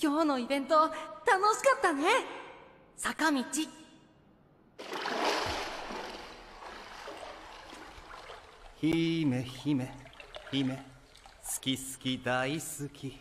今日のイベント楽しかったね坂道姫姫姫好き好き大好き